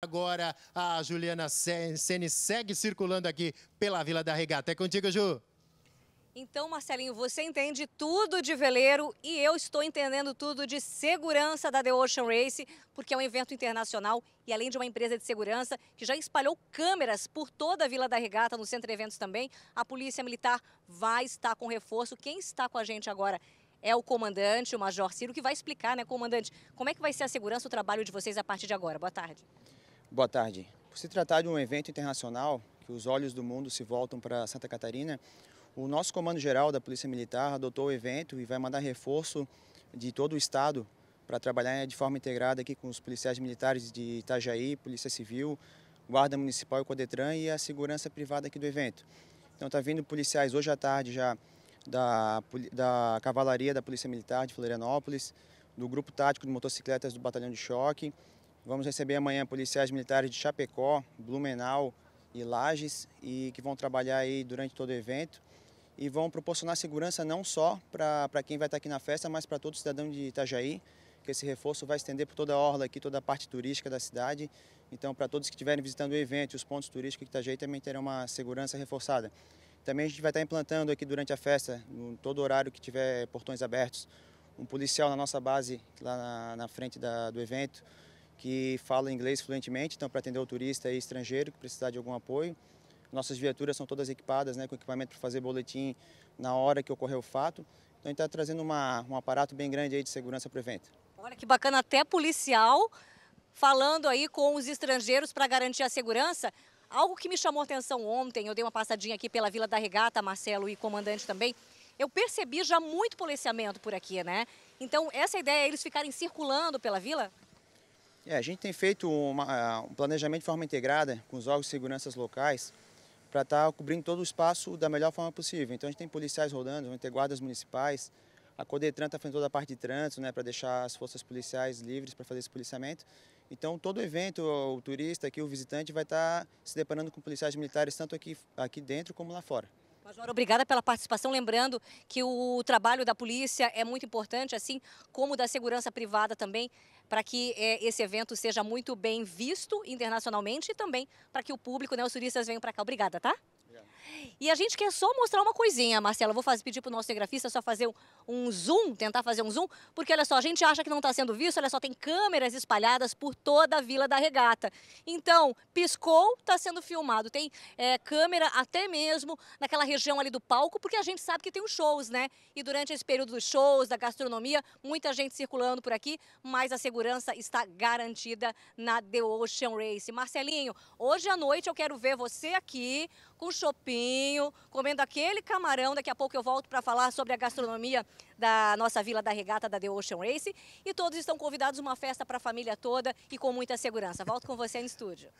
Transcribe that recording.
Agora a Juliana Sene segue circulando aqui pela Vila da Regata. É contigo, Ju. Então, Marcelinho, você entende tudo de veleiro e eu estou entendendo tudo de segurança da The Ocean Race, porque é um evento internacional e além de uma empresa de segurança que já espalhou câmeras por toda a Vila da Regata, no Centro de Eventos também, a Polícia Militar vai estar com reforço. Quem está com a gente agora é o comandante, o Major Ciro, que vai explicar, né, comandante, como é que vai ser a segurança, o trabalho de vocês a partir de agora. Boa tarde. Boa tarde. Por se tratar de um evento internacional, que os olhos do mundo se voltam para Santa Catarina, o nosso comando geral da Polícia Militar adotou o evento e vai mandar reforço de todo o estado para trabalhar de forma integrada aqui com os policiais militares de Itajaí, Polícia Civil, Guarda Municipal e Codetran e a segurança privada aqui do evento. Então está vindo policiais hoje à tarde já da, da Cavalaria da Polícia Militar de Florianópolis, do Grupo Tático de Motocicletas do Batalhão de Choque, Vamos receber amanhã policiais militares de Chapecó, Blumenau e Lages, e que vão trabalhar aí durante todo o evento e vão proporcionar segurança não só para quem vai estar tá aqui na festa, mas para todo cidadão de Itajaí, que esse reforço vai estender por toda a orla aqui, toda a parte turística da cidade. Então, para todos que estiverem visitando o evento e os pontos turísticos de Itajaí também terão uma segurança reforçada. Também a gente vai estar tá implantando aqui durante a festa, em todo horário que tiver portões abertos, um policial na nossa base, lá na, na frente da, do evento, que fala inglês fluentemente, então para atender o turista e estrangeiro que precisar de algum apoio. Nossas viaturas são todas equipadas né, com equipamento para fazer boletim na hora que ocorreu o fato. Então a gente está trazendo uma, um aparato bem grande aí de segurança para o evento. Olha que bacana, até policial falando aí com os estrangeiros para garantir a segurança. Algo que me chamou atenção ontem, eu dei uma passadinha aqui pela Vila da Regata, Marcelo e comandante também, eu percebi já muito policiamento por aqui, né? Então, essa ideia é eles ficarem circulando pela vila? É, a gente tem feito uma, um planejamento de forma integrada com os órgãos de segurança locais para estar tá cobrindo todo o espaço da melhor forma possível. Então a gente tem policiais rodando, vão ter guardas municipais, a Codetran está fazendo toda a parte de trânsito, né, para deixar as forças policiais livres para fazer esse policiamento. Então, todo evento, o turista aqui, o visitante, vai estar tá se deparando com policiais militares, tanto aqui, aqui dentro como lá fora. Major, obrigada pela participação. Lembrando que o trabalho da polícia é muito importante, assim como da segurança privada também, para que é, esse evento seja muito bem visto internacionalmente e também para que o público, né, os turistas venham para cá. Obrigada, tá? E a gente quer só mostrar uma coisinha, Marcela. Vou fazer, pedir para o nosso cinegrafista só fazer um, um, zoom, tentar fazer um zoom, porque olha só, a gente acha que não está sendo visto, olha só, tem câmeras espalhadas por toda a Vila da Regata. Então, piscou, está sendo filmado. Tem é, câmera até mesmo naquela região ali do palco, porque a gente sabe que tem os shows, né? E durante esse período dos shows, da gastronomia, muita gente circulando por aqui, mas a segurança está garantida na The Ocean Race. Marcelinho, hoje à noite eu quero ver você aqui com o show chopinho, comendo aquele camarão. Daqui a pouco eu volto para falar sobre a gastronomia da nossa Vila da Regata da The Ocean Race. E todos estão convidados uma festa para a família toda e com muita segurança. Volto com você no estúdio.